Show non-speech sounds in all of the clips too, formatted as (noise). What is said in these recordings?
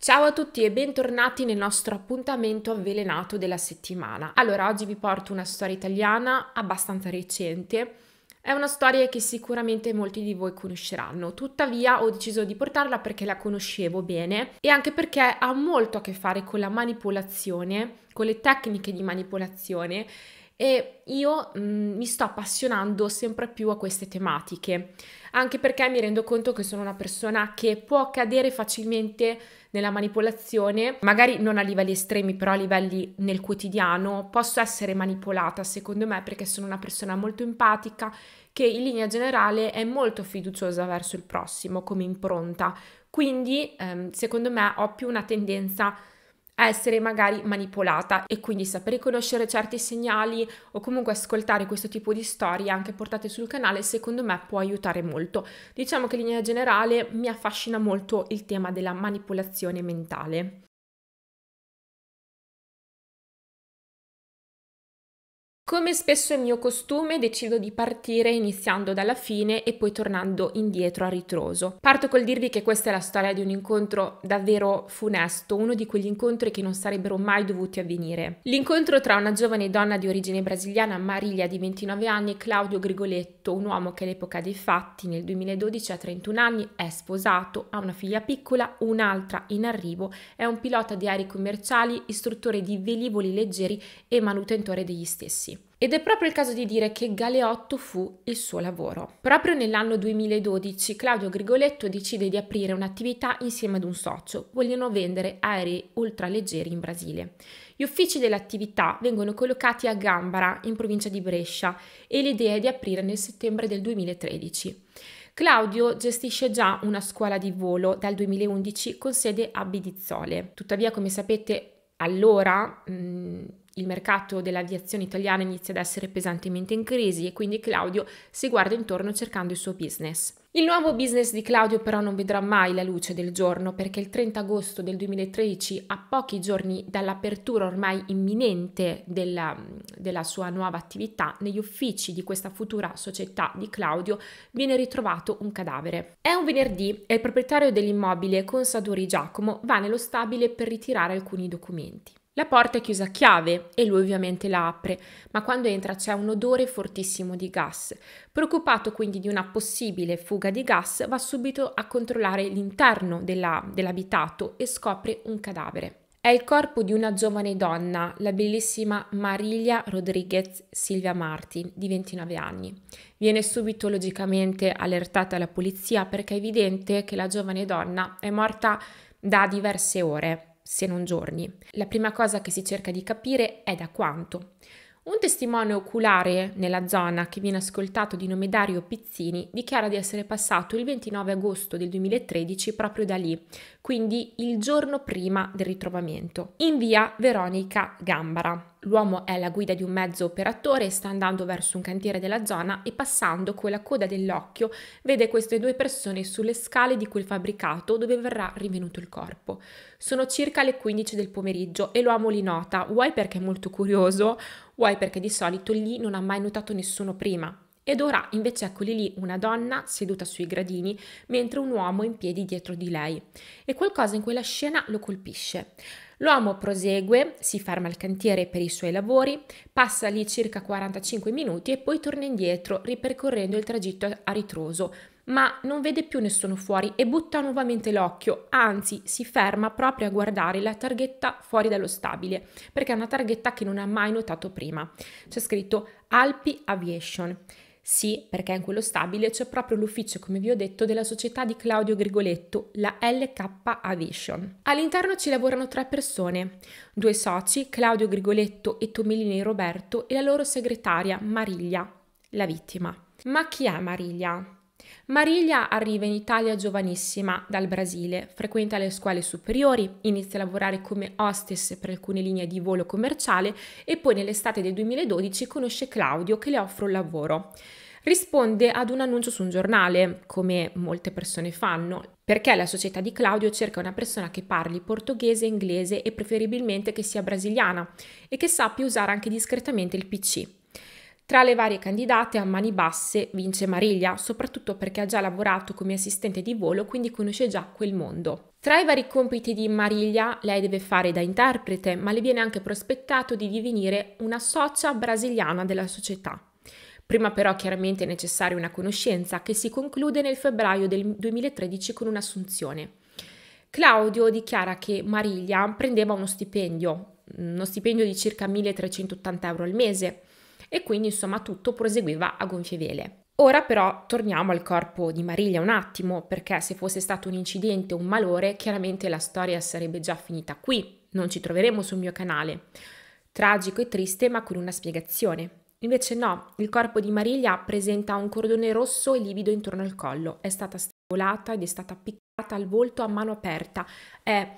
Ciao a tutti e bentornati nel nostro appuntamento avvelenato della settimana. Allora, oggi vi porto una storia italiana abbastanza recente. È una storia che sicuramente molti di voi conosceranno, tuttavia ho deciso di portarla perché la conoscevo bene e anche perché ha molto a che fare con la manipolazione, con le tecniche di manipolazione e io mh, mm, mi sto appassionando sempre più a queste tematiche, anche perché mi rendo conto che sono una persona che può cadere facilmente nella manipolazione, magari non a livelli estremi, però a livelli nel quotidiano, posso essere manipolata secondo me perché sono una persona molto empatica che in linea generale è molto fiduciosa verso il prossimo come impronta. Quindi ehm, secondo me ho più una tendenza a essere magari manipolata e quindi saper riconoscere certi segnali o comunque ascoltare questo tipo di storie anche portate sul canale secondo me può aiutare molto. Diciamo che in linea generale mi affascina molto il tema della manipolazione mentale. Come spesso è mio costume, decido di partire iniziando dalla fine e poi tornando indietro a ritroso. Parto col dirvi che questa è la storia di un incontro davvero funesto, uno di quegli incontri che non sarebbero mai dovuti avvenire. L'incontro tra una giovane donna di origine brasiliana, Marilia di 29 anni, e Claudio Grigoletto, un uomo che all'epoca dei fatti, nel 2012 ha 31 anni, è sposato, ha una figlia piccola, un'altra in arrivo, è un pilota di aerei commerciali, istruttore di velivoli leggeri e manutentore degli stessi. Ed è proprio il caso di dire che Galeotto fu il suo lavoro. Proprio nell'anno 2012 Claudio Grigoletto decide di aprire un'attività insieme ad un socio. Vogliono vendere aerei ultraleggeri in Brasile. Gli uffici dell'attività vengono collocati a Gambara, in provincia di Brescia, e l'idea è di aprire nel settembre del 2013. Claudio gestisce già una scuola di volo dal 2011 con sede a Bidizzole. Tuttavia, come sapete, allora mh, mm, il mercato dell'aviazione italiana inizia ad essere pesantemente in crisi e quindi Claudio si guarda intorno cercando il suo business. Il nuovo business di Claudio però non vedrà mai la luce del giorno perché il 30 agosto del 2013, a pochi giorni dall'apertura ormai imminente della, della sua nuova attività, negli uffici di questa futura società di Claudio viene ritrovato un cadavere. È un venerdì e il proprietario dell'immobile, Consadori Giacomo, va nello stabile per ritirare alcuni documenti. La porta è chiusa a chiave e lui ovviamente la apre, ma quando entra c'è un odore fortissimo di gas. Preoccupato quindi di una possibile fuga di gas, va subito a controllare l'interno della, dell'abitato e scopre un cadavere. È il corpo di una giovane donna, la bellissima Marilia Rodriguez Silvia Martin, di 29 anni. Viene subito logicamente allertata la polizia perché è evidente che la giovane donna è morta da diverse ore se non giorni. La prima cosa che si cerca di capire è da quanto. Un testimone oculare nella zona che viene ascoltato di nome Dario Pizzini dichiara di essere passato il 29 agosto del 2013 proprio da lì, quindi il giorno prima del ritrovamento, in via Veronica Gambara. L'uomo è alla guida di un mezzo operatore sta andando verso un cantiere della zona e passando con la coda dell'occhio vede queste due persone sulle scale di quel fabbricato dove verrà rinvenuto il corpo. Sono circa le 15 del pomeriggio e l'uomo li nota, vuoi perché è molto curioso, vuoi perché di solito lì non ha mai notato nessuno prima. Ed ora invece eccoli lì una donna seduta sui gradini mentre un uomo in piedi dietro di lei. E qualcosa in quella scena lo colpisce. L'uomo prosegue, si ferma al cantiere per i suoi lavori, passa lì circa 45 minuti e poi torna indietro ripercorrendo il tragitto a ritroso, ma non vede più nessuno fuori e butta nuovamente l'occhio, anzi si ferma proprio a guardare la targhetta fuori dallo stabile, perché è una targhetta che non ha mai notato prima. C'è scritto Alpi Aviation. Sì, perché in quello stabile c'è proprio l'ufficio, come vi ho detto, della società di Claudio Grigoletto, la LK Aviation. All'interno ci lavorano tre persone, due soci, Claudio Grigoletto e Tomilini Roberto, e la loro segretaria Mariglia, la vittima. Ma chi è Mariglia? Mariglia arriva in Italia giovanissima dal Brasile, frequenta le scuole superiori, inizia a lavorare come hostess per alcune linee di volo commerciale e poi nell'estate del 2012 conosce Claudio che le offre un lavoro risponde ad un annuncio su un giornale, come molte persone fanno, perché la società di Claudio cerca una persona che parli portoghese, inglese e preferibilmente che sia brasiliana e che sappia usare anche discretamente il PC. Tra le varie candidate a mani basse vince Mariglia, soprattutto perché ha già lavorato come assistente di volo, quindi conosce già quel mondo. Tra i vari compiti di Mariglia, lei deve fare da interprete, ma le viene anche prospettato di divenire una socia brasiliana della società. Prima però chiaramente è necessaria una conoscenza che si conclude nel febbraio del 2013 con un'assunzione. Claudio dichiara che Mariglia prendeva uno stipendio, uno stipendio di circa 1380 euro al mese e quindi insomma tutto proseguiva a gonfie vele. Ora però torniamo al corpo di Mariglia un attimo, perché se fosse stato un incidente o un malore, chiaramente la storia sarebbe già finita qui, non ci troveremo sul mio canale. Tragico e triste, ma con una spiegazione. Invece no, il corpo di Mariglia presenta un cordone rosso e livido intorno al collo. È stata strangolata ed è stata piccata al volto a mano aperta. È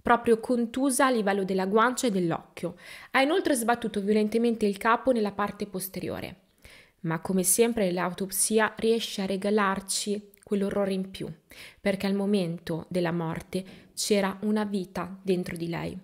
proprio contusa a livello della guancia e dell'occhio. Ha inoltre sbattuto violentemente il capo nella parte posteriore. Ma come sempre l'autopsia riesce a regalarci quell'orrore in più, perché al momento della morte c'era una vita dentro di lei.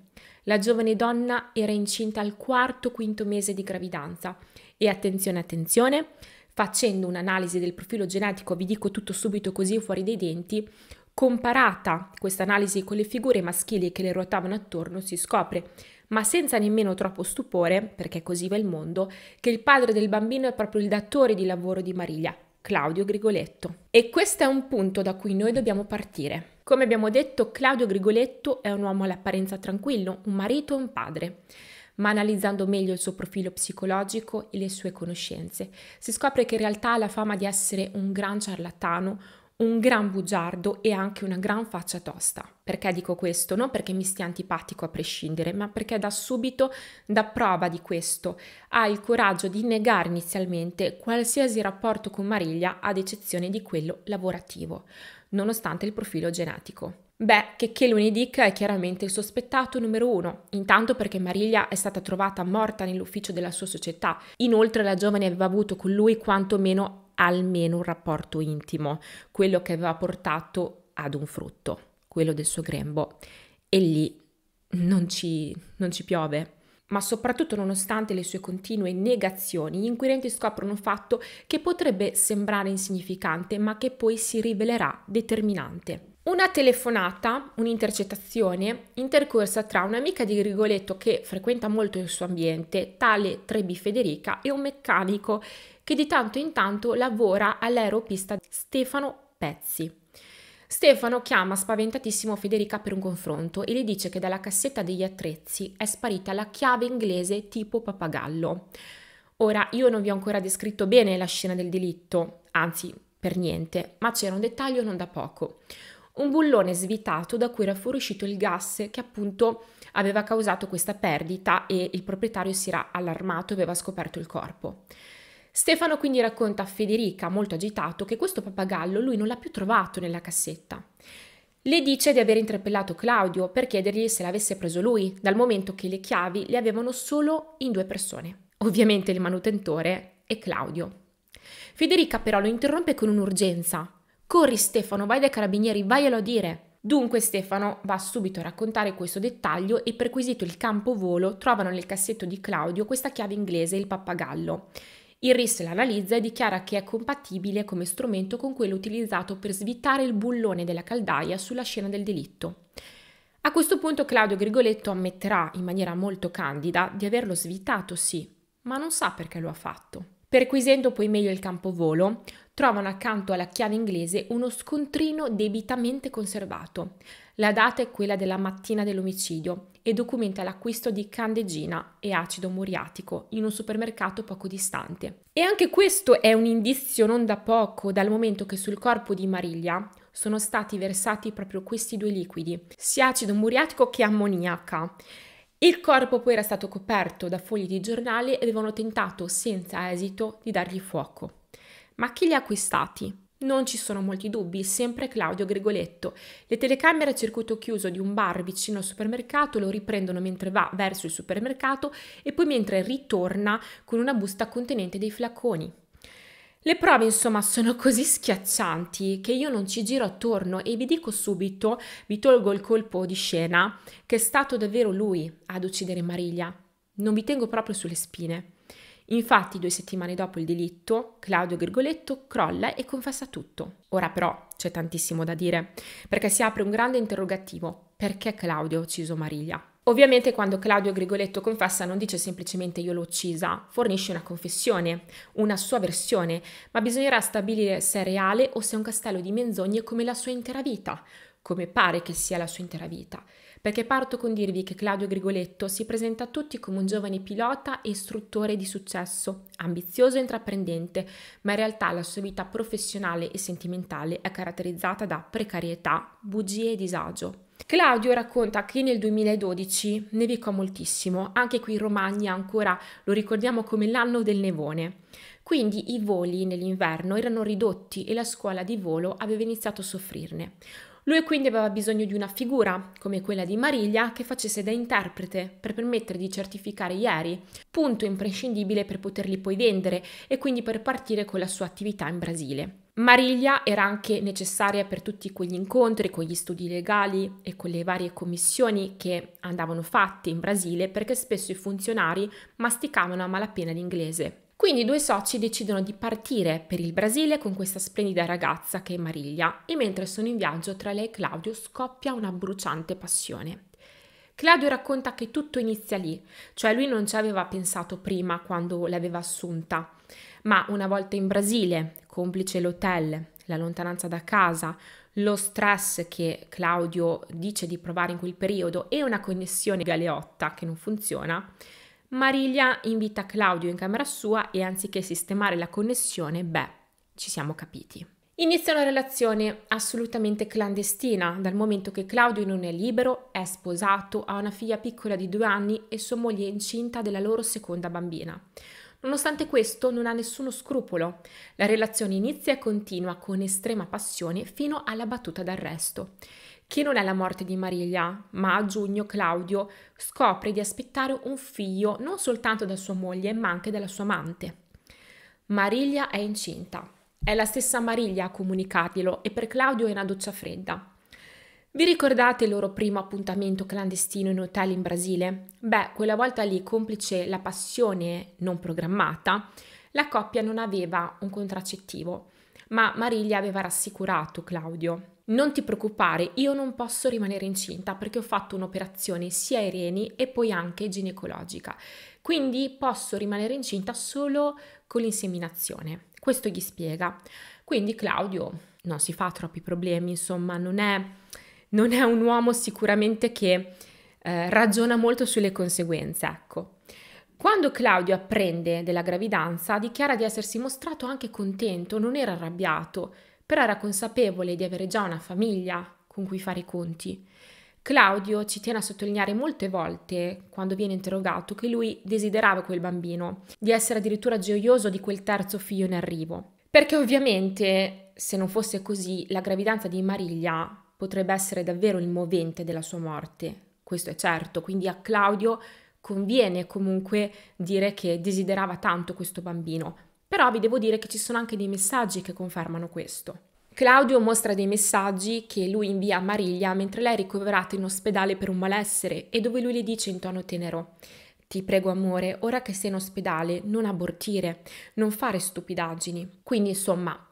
La giovane donna era incinta al quarto quinto mese di gravidanza e attenzione, attenzione, facendo un'analisi del profilo genetico, vi dico tutto subito così fuori dei denti, comparata questa analisi con le figure maschili che le ruotavano attorno, si scopre, ma senza nemmeno troppo stupore, perché così va il mondo, che il padre del bambino è proprio il datore di lavoro di Mariglia, Claudio Grigoletto. E questo è un punto da cui noi dobbiamo partire. Come abbiamo detto, Claudio Grigoletto è un uomo all'apparenza tranquillo, un marito e un padre. Ma analizzando meglio il suo profilo psicologico e le sue conoscenze, si scopre che in realtà ha la fama di essere un gran ciarlatano, un gran bugiardo e anche una gran faccia tosta. Perché dico questo? Non perché mi stia antipatico a prescindere, ma perché da subito dà prova di questo. Ha il coraggio di negare inizialmente qualsiasi rapporto con Mariglia ad eccezione di quello lavorativo, nonostante il profilo genetico. Beh, che, che Dick è chiaramente il sospettato numero uno, intanto perché Mariglia è stata trovata morta nell'ufficio della sua società, inoltre la giovane aveva avuto con lui quantomeno almeno un rapporto intimo, quello che aveva portato ad un frutto, quello del suo grembo. E lì non ci, non ci piove. Ma soprattutto nonostante le sue continue negazioni, gli inquirenti scoprono un fatto che potrebbe sembrare insignificante, ma che poi si rivelerà determinante. Una telefonata, un'intercettazione intercorsa tra un'amica di Rigoletto che frequenta molto il suo ambiente, tale Trebi Federica, e un meccanico che di tanto in tanto lavora all'aeropista Stefano Pezzi. Stefano chiama spaventatissimo Federica per un confronto e le dice che dalla cassetta degli attrezzi è sparita la chiave inglese tipo pappagallo. Ora, io non vi ho ancora descritto bene la scena del delitto, anzi, per niente, ma c'era un dettaglio non da poco. Un bullone svitato da cui era fuoriuscito il gas che appunto aveva causato questa perdita e il proprietario si era allarmato e aveva scoperto il corpo. Stefano quindi racconta a Federica, molto agitato, che questo pappagallo lui non l'ha più trovato nella cassetta. Le dice di aver interpellato Claudio per chiedergli se l'avesse preso lui, dal momento che le chiavi le avevano solo in due persone, ovviamente il manutentore e Claudio. Federica però lo interrompe con un'urgenza. Corri Stefano, vai dai carabinieri, vaielo a dire. Dunque Stefano va subito a raccontare questo dettaglio e perquisito il campo volo trovano nel cassetto di Claudio questa chiave inglese, il pappagallo. Il RIS lo analizza e dichiara che è compatibile come strumento con quello utilizzato per svitare il bullone della caldaia sulla scena del delitto. A questo punto Claudio Grigoletto ammetterà in maniera molto candida di averlo svitato, sì, ma non sa perché lo ha fatto. Perquisendo poi meglio il campovolo, trovano accanto alla chiave inglese uno scontrino debitamente conservato. La data è quella della mattina dell'omicidio e documenta l'acquisto di candegina e acido muriatico in un supermercato poco distante. E anche questo è un indizio non da poco, dal momento che sul corpo di Mariglia sono stati versati proprio questi due liquidi, sia acido muriatico che ammoniaca. Il corpo poi era stato coperto da fogli di giornale e avevano tentato senza esito di dargli fuoco. Ma chi li ha acquistati? Non ci sono molti dubbi, sempre Claudio Gregoletto. Le telecamere a circuito chiuso di un bar vicino al supermercato lo riprendono mentre va verso il supermercato e poi mentre ritorna con una busta contenente dei flaconi. Le prove, insomma, sono così schiaccianti che io non ci giro attorno e vi dico subito, vi tolgo il colpo di scena, che è stato davvero lui ad uccidere Mariglia. Non vi tengo proprio sulle spine. Infatti, due settimane dopo il delitto, Claudio Gregoletto crolla e confessa tutto. Ora però c'è tantissimo da dire, perché si apre un grande interrogativo. Perché Claudio ha ucciso Mariglia? Ovviamente quando Claudio Grigoletto confessa non dice semplicemente io l'ho uccisa, fornisce una confessione, una sua versione, ma bisognerà stabilire se è reale o se è un castello di menzogne come la sua intera vita, come pare che sia la sua intera vita perché parto con dirvi che Claudio Grigoletto si presenta a tutti come un giovane pilota e istruttore di successo, ambizioso e intraprendente, ma in realtà la sua vita professionale e sentimentale è caratterizzata da precarietà, bugie e disagio. Claudio racconta che nel 2012 nevicò moltissimo, anche qui in Romagna ancora lo ricordiamo come l'anno del nevone. Quindi i voli nell'inverno erano ridotti e la scuola di volo aveva iniziato a soffrirne. Lui quindi aveva bisogno di una figura, come quella di Mariglia, che facesse da interprete per permettere di certificare ieri, punto imprescindibile per poterli poi vendere e quindi per partire con la sua attività in Brasile. Mariglia era anche necessaria per tutti quegli incontri con gli studi legali e con le varie commissioni che andavano fatte in Brasile perché spesso i funzionari masticavano a malapena l'inglese. Quindi i due soci decidono di partire per il Brasile con questa splendida ragazza che è Mariglia e mentre sono in viaggio tra lei e Claudio scoppia una bruciante passione. Claudio racconta che tutto inizia lì, cioè lui non ci aveva pensato prima quando l'aveva assunta, ma una volta in Brasile, complice l'hotel, la lontananza da casa, lo stress che Claudio dice di provare in quel periodo e una connessione galeotta che non funziona, Mariglia invita Claudio in camera sua e anziché sistemare la connessione, beh, ci siamo capiti. Inizia una relazione assolutamente clandestina, dal momento che Claudio non è libero, è sposato, ha una figlia piccola di due anni e sua moglie è incinta della loro seconda bambina. Nonostante questo non ha nessuno scrupolo. La relazione inizia e continua con estrema passione fino alla battuta d'arresto che non è la morte di Mariglia, ma a giugno Claudio scopre di aspettare un figlio non soltanto da sua moglie, ma anche dalla sua amante. Mariglia è incinta. È la stessa Mariglia a comunicarglielo e per Claudio è una doccia fredda. Vi ricordate il loro primo appuntamento clandestino in hotel in Brasile? Beh, quella volta lì, complice la passione non programmata, la coppia non aveva un contraccettivo, ma Mariglia aveva rassicurato Claudio non ti preoccupare, io non posso rimanere incinta perché ho fatto un'operazione sia ai reni e poi anche ginecologica. Quindi posso rimanere incinta solo con l'inseminazione. Questo gli spiega. Quindi Claudio non si fa troppi problemi, insomma, non è, non è un uomo sicuramente che eh, ragiona molto sulle conseguenze, ecco. Quando Claudio apprende della gravidanza, dichiara di essersi mostrato anche contento, non era arrabbiato, però era consapevole di avere già una famiglia con cui fare i conti. Claudio ci tiene a sottolineare molte volte, quando viene interrogato, che lui desiderava quel bambino, di essere addirittura gioioso di quel terzo figlio in arrivo. Perché ovviamente, se non fosse così, la gravidanza di Mariglia potrebbe essere davvero il movente della sua morte, questo è certo, quindi a Claudio conviene comunque dire che desiderava tanto questo bambino, però vi devo dire che ci sono anche dei messaggi che confermano questo. Claudio mostra dei messaggi che lui invia a Mariglia mentre lei è ricoverata in ospedale per un malessere e dove lui le dice in tono tenero ti prego amore, ora che sei in ospedale, non abortire, non fare stupidaggini. Quindi, insomma,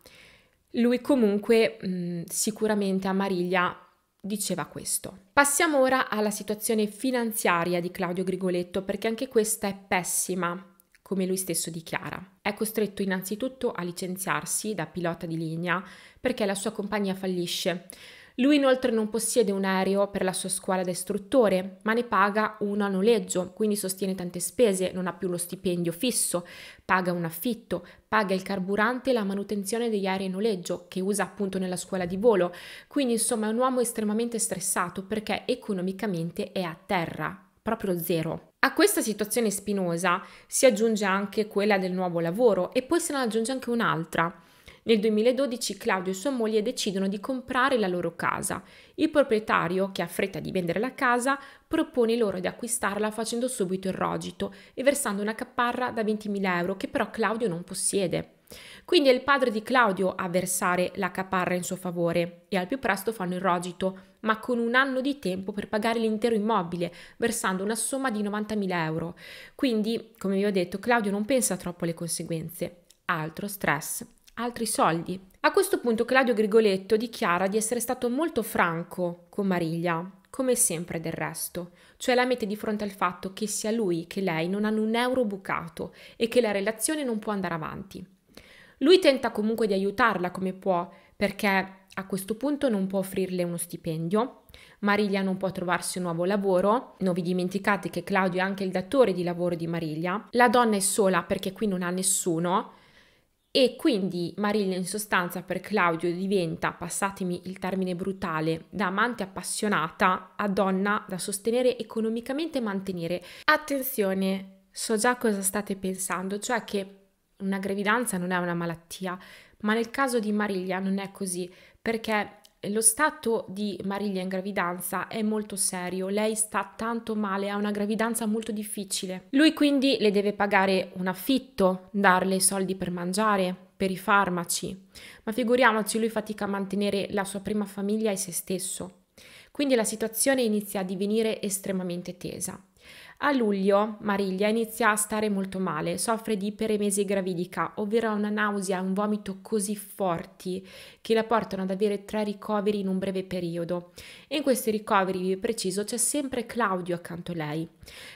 lui comunque mh, mm, sicuramente a Mariglia diceva questo. Passiamo ora alla situazione finanziaria di Claudio Grigoletto, perché anche questa è pessima come lui stesso dichiara. È costretto innanzitutto a licenziarsi da pilota di linea perché la sua compagnia fallisce. Lui inoltre non possiede un aereo per la sua scuola da istruttore, ma ne paga uno a noleggio, quindi sostiene tante spese, non ha più lo stipendio fisso, paga un affitto, paga il carburante e la manutenzione degli aerei a noleggio che usa appunto nella scuola di volo. Quindi insomma è un uomo estremamente stressato perché economicamente è a terra, proprio zero. A questa situazione spinosa si aggiunge anche quella del nuovo lavoro e poi se ne aggiunge anche un'altra. Nel 2012 Claudio e sua moglie decidono di comprare la loro casa. Il proprietario, che ha fretta di vendere la casa, propone loro di acquistarla facendo subito il rogito e versando una capparra da 20.000 euro che però Claudio non possiede. Quindi è il padre di Claudio a versare la caparra in suo favore e al più presto fanno il rogito, ma con un anno di tempo per pagare l'intero immobile, versando una somma di 90.000 euro. Quindi, come vi ho detto, Claudio non pensa troppo alle conseguenze. Altro stress, altri soldi. A questo punto Claudio Grigoletto dichiara di essere stato molto franco con Mariglia, come sempre del resto, cioè la mette di fronte al fatto che sia lui che lei non hanno un euro bucato e che la relazione non può andare avanti. Lui tenta comunque di aiutarla come può, perché a questo punto non può offrirle uno stipendio, Mariglia non può trovarsi un nuovo lavoro, non vi dimenticate che Claudio è anche il datore di lavoro di Mariglia, la donna è sola perché qui non ha nessuno e quindi Mariglia in sostanza per Claudio diventa, passatemi il termine brutale, da amante appassionata a donna da sostenere economicamente e mantenere. Attenzione, so già cosa state pensando, cioè che una gravidanza non è una malattia, ma nel caso di Mariglia non è così, perché lo stato di Mariglia in gravidanza è molto serio, lei sta tanto male, ha una gravidanza molto difficile. Lui quindi le deve pagare un affitto, darle soldi per mangiare, per i farmaci, ma figuriamoci lui fatica a mantenere la sua prima famiglia e se stesso. Quindi la situazione inizia a divenire estremamente tesa. A luglio Mariglia inizia a stare molto male, soffre di iperemesi gravidica, ovvero una nausea e un vomito così forti che la portano ad avere tre ricoveri in un breve periodo. in questi ricoveri, vi preciso, c'è sempre Claudio accanto a lei.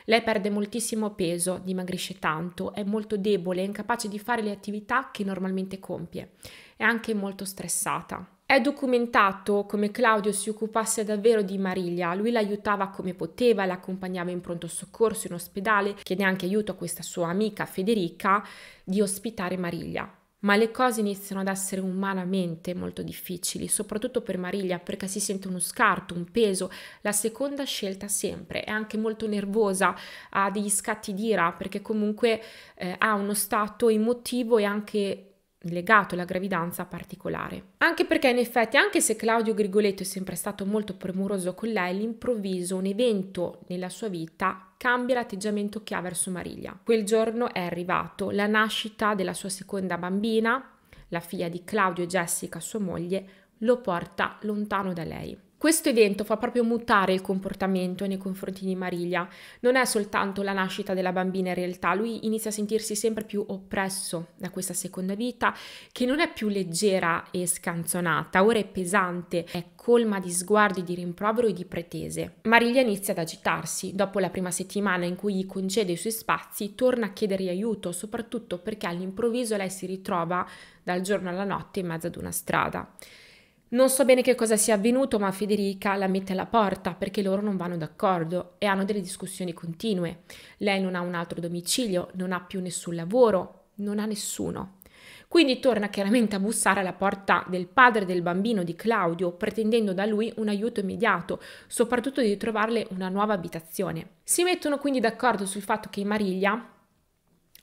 Lei perde moltissimo peso, dimagrisce tanto, è molto debole e incapace di fare le attività che normalmente compie. È anche molto stressata. È documentato come Claudio si occupasse davvero di Mariglia, lui l'aiutava come poteva, l'accompagnava in pronto soccorso in ospedale, chiede anche aiuto a questa sua amica Federica di ospitare Mariglia. Ma le cose iniziano ad essere umanamente molto difficili, soprattutto per Mariglia, perché si sente uno scarto, un peso. La seconda scelta sempre è anche molto nervosa, ha degli scatti d'ira, perché comunque eh, ha uno stato emotivo e anche legato alla gravidanza particolare. Anche perché in effetti, anche se Claudio Grigoletto è sempre stato molto premuroso con lei, all'improvviso un evento nella sua vita cambia l'atteggiamento che ha verso Mariglia. Quel giorno è arrivato la nascita della sua seconda bambina, la figlia di Claudio e Jessica, sua moglie, lo porta lontano da lei. Questo evento fa proprio mutare il comportamento nei confronti di Mariglia. Non è soltanto la nascita della bambina in realtà, lui inizia a sentirsi sempre più oppresso da questa seconda vita che non è più leggera e scanzonata, ora è pesante, è colma di sguardi, di rimprovero e di pretese. Mariglia inizia ad agitarsi. Dopo la prima settimana in cui gli concede i suoi spazi, torna a chiedergli aiuto, soprattutto perché all'improvviso lei si ritrova dal giorno alla notte in mezzo ad una strada. Non so bene che cosa sia avvenuto, ma Federica la mette alla porta perché loro non vanno d'accordo e hanno delle discussioni continue. Lei non ha un altro domicilio, non ha più nessun lavoro, non ha nessuno. Quindi torna chiaramente a bussare alla porta del padre del bambino di Claudio, pretendendo da lui un aiuto immediato, soprattutto di trovarle una nuova abitazione. Si mettono quindi d'accordo sul fatto che Mariglia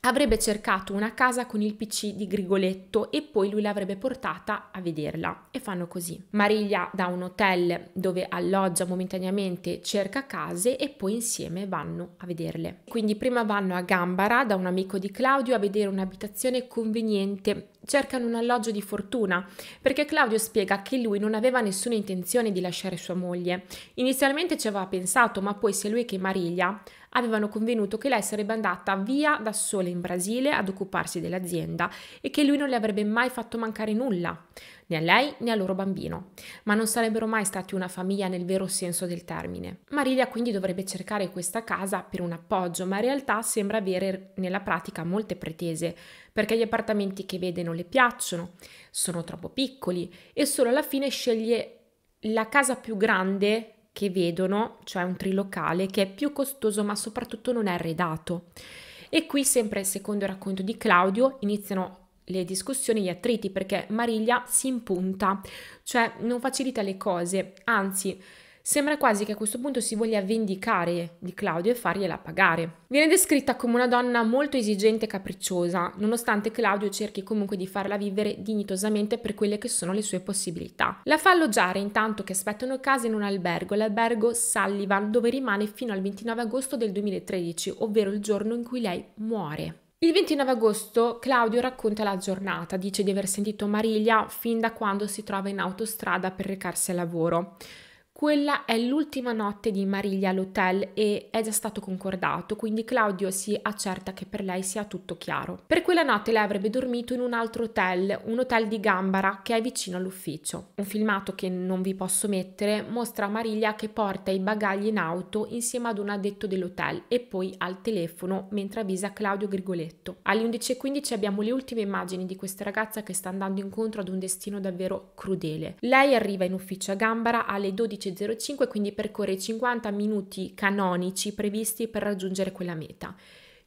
avrebbe cercato una casa con il PC di Grigoletto e poi lui l'avrebbe portata a vederla. E fanno così. Mariglia da un hotel dove alloggia momentaneamente, cerca case e poi insieme vanno a vederle. Quindi prima vanno a Gambara da un amico di Claudio a vedere un'abitazione conveniente cercano un alloggio di fortuna, perché Claudio spiega che lui non aveva nessuna intenzione di lasciare sua moglie. Inizialmente ci aveva pensato, ma poi sia lui che Mariglia avevano convenuto che lei sarebbe andata via da sola in Brasile ad occuparsi dell'azienda e che lui non le avrebbe mai fatto mancare nulla, né a lei né al loro bambino, ma non sarebbero mai stati una famiglia nel vero senso del termine. Marilia quindi dovrebbe cercare questa casa per un appoggio, ma in realtà sembra avere nella pratica molte pretese, perché gli appartamenti che vede non le piacciono, sono troppo piccoli e solo alla fine sceglie la casa più grande che vedono, cioè un trilocale che è più costoso ma soprattutto non è arredato. E qui, sempre secondo il racconto di Claudio, iniziano le discussioni, gli attriti, perché Mariglia si impunta, cioè non facilita le cose, anzi Sembra quasi che a questo punto si voglia vendicare di Claudio e fargliela pagare. Viene descritta come una donna molto esigente e capricciosa, nonostante Claudio cerchi comunque di farla vivere dignitosamente per quelle che sono le sue possibilità. La fa alloggiare intanto che aspettano casa in un albergo, l'albergo Sullivan, dove rimane fino al 29 agosto del 2013, ovvero il giorno in cui lei muore. Il 29 agosto Claudio racconta la giornata, dice di aver sentito Mariglia fin da quando si trova in autostrada per recarsi al lavoro. Quella è l'ultima notte di Mariglia all'hotel e è già stato concordato, quindi Claudio si accerta che per lei sia tutto chiaro. Per quella notte lei avrebbe dormito in un altro hotel, un hotel di Gambara che è vicino all'ufficio. Un filmato che non vi posso mettere mostra Mariglia che porta i bagagli in auto insieme ad un addetto dell'hotel e poi al telefono mentre avvisa Claudio Grigoletto. Alle 11.15 abbiamo le ultime immagini di questa ragazza che sta andando incontro ad un destino davvero crudele. Lei arriva in ufficio a Gambara alle 12.00 11.05, quindi percorre i 50 minuti canonici previsti per raggiungere quella meta.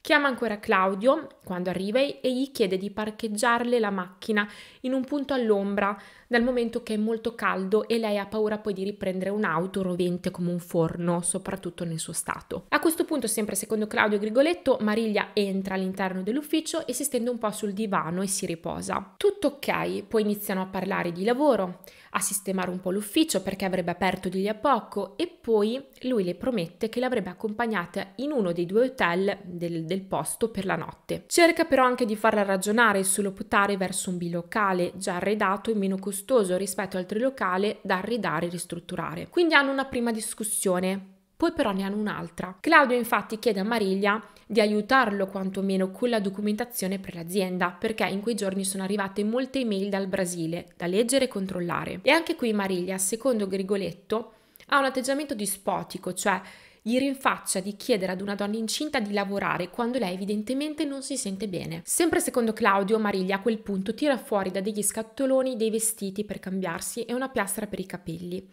Chiama ancora Claudio quando arriva e gli chiede di parcheggiarle la macchina in un punto all'ombra, dal momento che è molto caldo e lei ha paura poi di riprendere un'auto rovente come un forno, soprattutto nel suo stato. A questo punto, sempre secondo Claudio Grigoletto, Mariglia entra all'interno dell'ufficio e si stende un po' sul divano e si riposa. Tutto ok, poi iniziano a parlare di lavoro a sistemare un po' l'ufficio perché avrebbe aperto di lì a poco e poi lui le promette che l'avrebbe accompagnata in uno dei due hotel del, del posto per la notte. Cerca però anche di farla ragionare sull'optare verso un bilocale già arredato e meno costoso rispetto al trilocale da arredare e ristrutturare. Quindi hanno una prima discussione poi però ne hanno un'altra. Claudio infatti chiede a Mariglia di aiutarlo quantomeno con la documentazione per l'azienda, perché in quei giorni sono arrivate molte email dal Brasile da leggere e controllare. E anche qui Mariglia, secondo Grigoletto, ha un atteggiamento dispotico, cioè gli rinfaccia di chiedere ad una donna incinta di lavorare quando lei evidentemente non si sente bene. Sempre secondo Claudio, Mariglia a quel punto tira fuori da degli scattoloni dei vestiti per cambiarsi e una piastra per i capelli.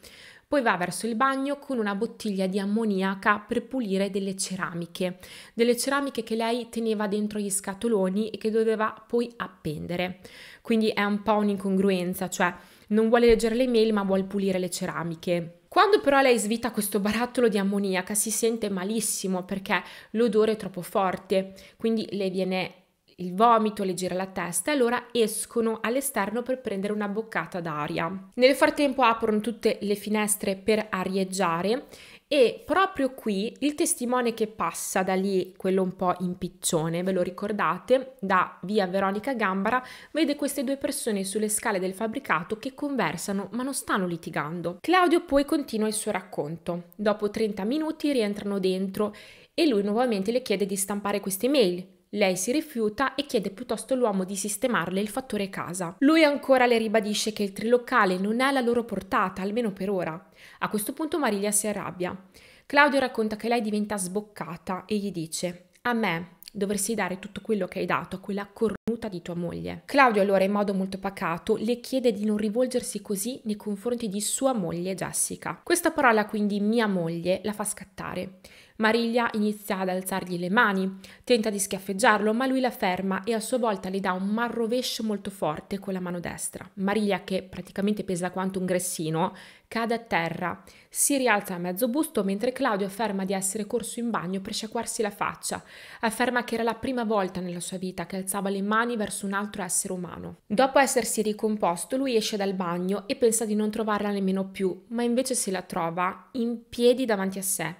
Poi va verso il bagno con una bottiglia di ammoniaca per pulire delle ceramiche, delle ceramiche che lei teneva dentro gli scatoloni e che doveva poi appendere. Quindi è un po' un'incongruenza, cioè non vuole leggere le mail ma vuole pulire le ceramiche. Quando però lei svita questo barattolo di ammoniaca si sente malissimo perché l'odore è troppo forte, quindi le viene il vomito, le gira la testa e allora escono all'esterno per prendere una boccata d'aria. Nel frattempo aprono tutte le finestre per arieggiare e proprio qui il testimone che passa da lì, quello un po' in piccione, ve lo ricordate, da via Veronica Gambara, vede queste due persone sulle scale del fabbricato che conversano ma non stanno litigando. Claudio poi continua il suo racconto. Dopo 30 minuti rientrano dentro e lui nuovamente le chiede di stampare queste mail lei si rifiuta e chiede piuttosto all'uomo di sistemarle il fattore casa. Lui ancora le ribadisce che il trilocale non è alla loro portata, almeno per ora. A questo punto Marilia si arrabbia. Claudio racconta che lei diventa sboccata e gli dice: A me dovresti dare tutto quello che hai dato a quella cornuta di tua moglie. Claudio allora in modo molto pacato le chiede di non rivolgersi così nei confronti di sua moglie Jessica. Questa parola quindi mia moglie la fa scattare Mariglia inizia ad alzargli le mani, tenta di schiaffeggiarlo, ma lui la ferma e a sua volta le dà un marrovescio molto forte con la mano destra. Mariglia, che praticamente pesa quanto un gressino, cade a terra, si rialza a mezzo busto mentre Claudio afferma di essere corso in bagno per sciacquarsi la faccia, afferma che era la prima volta nella sua vita che alzava le mani verso un altro essere umano. Dopo essersi ricomposto, lui esce dal bagno e pensa di non trovarla nemmeno più, ma invece se la trova in piedi davanti a sé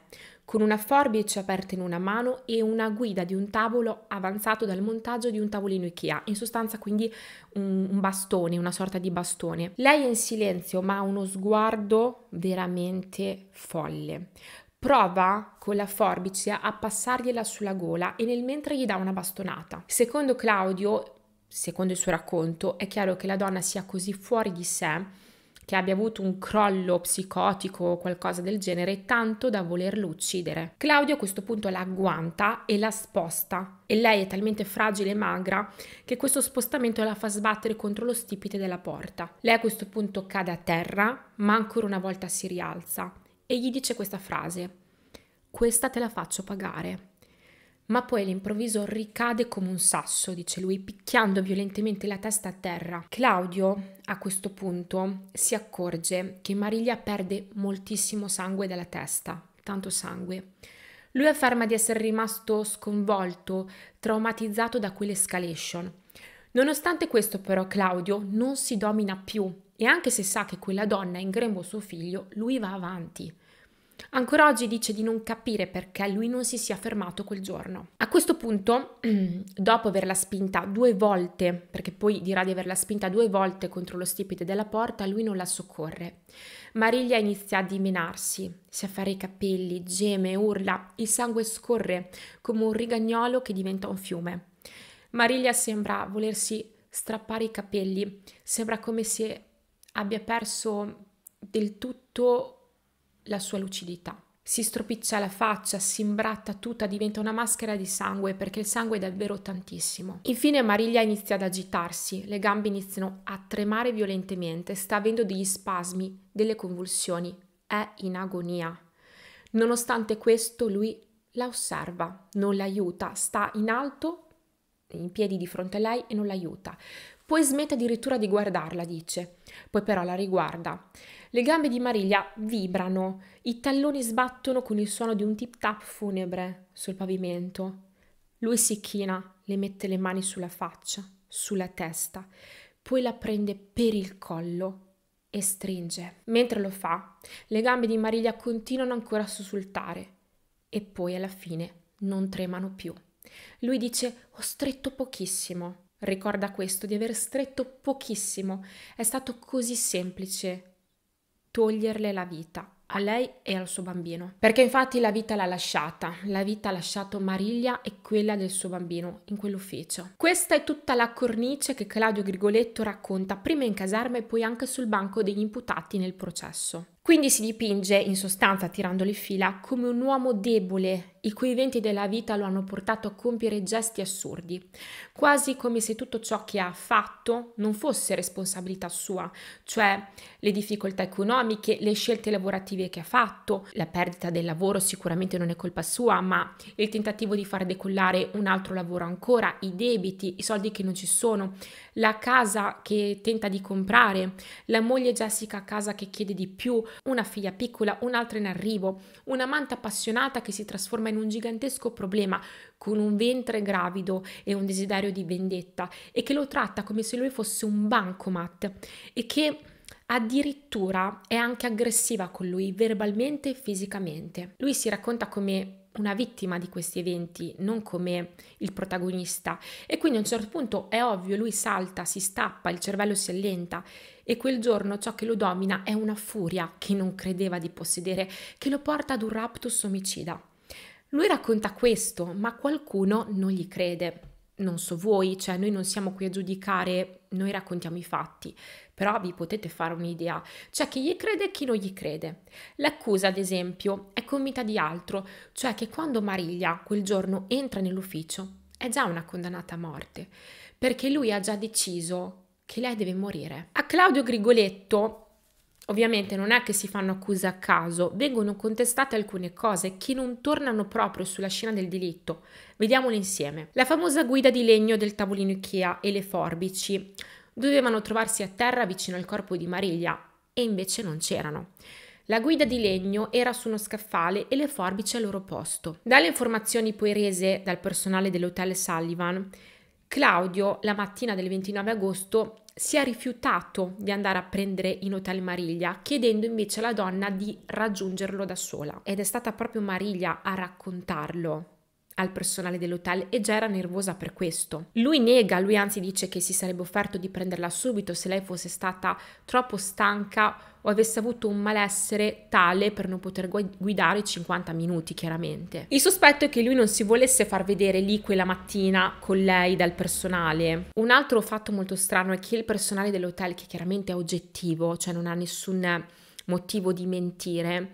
con una forbice aperta in una mano e una guida di un tavolo avanzato dal montaggio di un tavolino Ikea, in sostanza quindi un, un bastone, una sorta di bastone. Lei è in silenzio ma ha uno sguardo veramente folle. Prova con la forbice a passargliela sulla gola e nel mentre gli dà una bastonata. Secondo Claudio, secondo il suo racconto, è chiaro che la donna sia così fuori di sé che abbia avuto un crollo psicotico o qualcosa del genere, tanto da volerlo uccidere. Claudio a questo punto la agguanta e la sposta e lei è talmente fragile e magra che questo spostamento la fa sbattere contro lo stipite della porta. Lei a questo punto cade a terra, ma ancora una volta si rialza e gli dice questa frase: Questa te la faccio pagare ma poi all'improvviso ricade come un sasso, dice lui, picchiando violentemente la testa a terra. Claudio, a questo punto, si accorge che Mariglia perde moltissimo sangue dalla testa, tanto sangue. Lui afferma di essere rimasto sconvolto, traumatizzato da quell'escalation. Nonostante questo però Claudio non si domina più e anche se sa che quella donna è in grembo suo figlio, lui va avanti. Ancora oggi dice di non capire perché lui non si sia fermato quel giorno. A questo punto, (clears throat) dopo averla spinta due volte, perché poi dirà di averla spinta due volte contro lo stipite della porta, lui non la soccorre. Mariglia inizia a dimenarsi, si affare i capelli, geme, urla, il sangue scorre come un rigagnolo che diventa un fiume. Mariglia sembra volersi strappare i capelli, sembra come se abbia perso del tutto la sua lucidità. Si stropiccia la faccia, si imbratta tutta, diventa una maschera di sangue perché il sangue è davvero tantissimo. Infine Mariglia inizia ad agitarsi, le gambe iniziano a tremare violentemente, sta avendo degli spasmi, delle convulsioni, è in agonia. Nonostante questo lui la osserva, non l'aiuta, sta in alto, in piedi di fronte a lei e non l'aiuta. Poi smette addirittura di guardarla, dice. Poi però la riguarda. Le gambe di Mariglia vibrano, i talloni sbattono con il suono di un tip-tap funebre sul pavimento. Lui si china, le mette le mani sulla faccia, sulla testa, poi la prende per il collo e stringe. Mentre lo fa, le gambe di Mariglia continuano ancora a sussultare e poi alla fine non tremano più. Lui dice ho stretto pochissimo. Ricorda questo, di aver stretto pochissimo. È stato così semplice toglierle la vita a lei e al suo bambino. Perché infatti la vita l'ha lasciata, la vita ha lasciato Mariglia e quella del suo bambino in quell'ufficio. Questa è tutta la cornice che Claudio Grigoletto racconta prima in caserma e poi anche sul banco degli imputati nel processo. Quindi si dipinge, in sostanza tirandole fila, come un uomo debole i cui eventi della vita lo hanno portato a compiere gesti assurdi, quasi come se tutto ciò che ha fatto non fosse responsabilità sua, cioè le difficoltà economiche, le scelte lavorative che ha fatto, la perdita del lavoro sicuramente non è colpa sua, ma il tentativo di far decollare un altro lavoro ancora, i debiti, i soldi che non ci sono, la casa che tenta di comprare, la moglie Jessica a casa che chiede di più, una figlia piccola, un'altra in arrivo, un'amante appassionata che si trasforma in in un gigantesco problema con un ventre gravido e un desiderio di vendetta e che lo tratta come se lui fosse un bancomat e che addirittura è anche aggressiva con lui verbalmente e fisicamente. Lui si racconta come una vittima di questi eventi, non come il protagonista. E quindi a un certo punto è ovvio, lui salta, si stappa, il cervello si allenta e quel giorno ciò che lo domina è una furia che non credeva di possedere, che lo porta ad un raptus omicida. Lui racconta questo, ma qualcuno non gli crede. Non so voi, cioè noi non siamo qui a giudicare, noi raccontiamo i fatti, però vi potete fare un'idea. C'è cioè, chi gli crede e chi non gli crede. L'accusa, ad esempio, è convinta di altro, cioè che quando Mariglia quel giorno entra nell'ufficio è già una condannata a morte, perché lui ha già deciso che lei deve morire. A Claudio Grigoletto Ovviamente non è che si fanno accuse a caso, vengono contestate alcune cose che non tornano proprio sulla scena del delitto. Vediamole insieme. La famosa guida di legno del tavolino Ikea e le forbici dovevano trovarsi a terra vicino al corpo di Mariglia e invece non c'erano. La guida di legno era su uno scaffale e le forbici al loro posto. Dalle informazioni poi rese dal personale dell'hotel Sullivan, Claudio la mattina del 29 agosto si è rifiutato di andare a prendere in hotel Mariglia, chiedendo invece alla donna di raggiungerlo da sola. Ed è stata proprio Mariglia a raccontarlo al personale dell'hotel e già era nervosa per questo. Lui nega, lui anzi dice che si sarebbe offerto di prenderla subito se lei fosse stata troppo stanca o avesse avuto un malessere tale per non poter guidare 50 minuti, chiaramente. Il sospetto è che lui non si volesse far vedere lì quella mattina con lei dal personale. Un altro fatto molto strano è che il personale dell'hotel, che chiaramente è oggettivo, cioè non ha nessun motivo di mentire,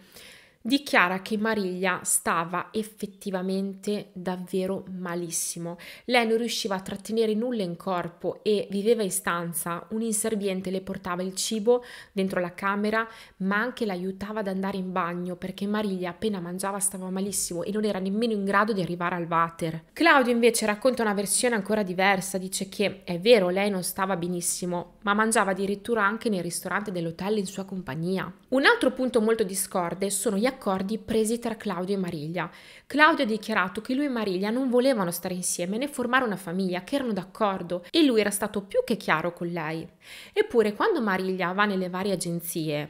dichiara che Mariglia stava effettivamente davvero malissimo. Lei non riusciva a trattenere nulla in corpo e viveva in stanza. Un inserviente le portava il cibo dentro la camera, ma anche l'aiutava ad andare in bagno perché Mariglia appena mangiava stava malissimo e non era nemmeno in grado di arrivare al water. Claudio invece racconta una versione ancora diversa, dice che è vero, lei non stava benissimo, ma mangiava addirittura anche nel ristorante dell'hotel in sua compagnia. Un altro punto molto discorde sono gli accordi presi tra Claudio e Mariglia. Claudio ha dichiarato che lui e Mariglia non volevano stare insieme né formare una famiglia, che erano d'accordo e lui era stato più che chiaro con lei. Eppure quando Mariglia va nelle varie agenzie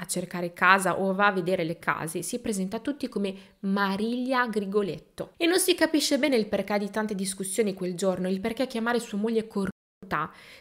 a cercare casa o va a vedere le case, si presenta a tutti come Mariglia Grigoletto. E non si capisce bene il perché di tante discussioni quel giorno, il perché chiamare sua moglie corrotta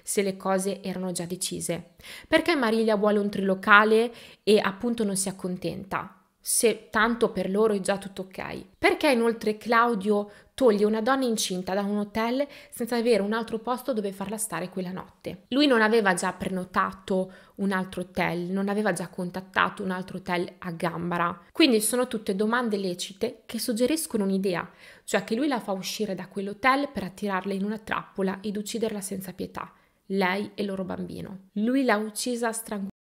se le cose erano già decise. Perché Mariglia vuole un trilocale e appunto non si accontenta? se tanto per loro è già tutto ok. Perché inoltre Claudio toglie una donna incinta da un hotel senza avere un altro posto dove farla stare quella notte? Lui non aveva già prenotato un altro hotel, non aveva già contattato un altro hotel a Gambara. Quindi sono tutte domande lecite che suggeriscono un'idea, cioè che lui la fa uscire da quell'hotel per attirarla in una trappola ed ucciderla senza pietà, lei e il loro bambino. Lui l'ha uccisa strangolando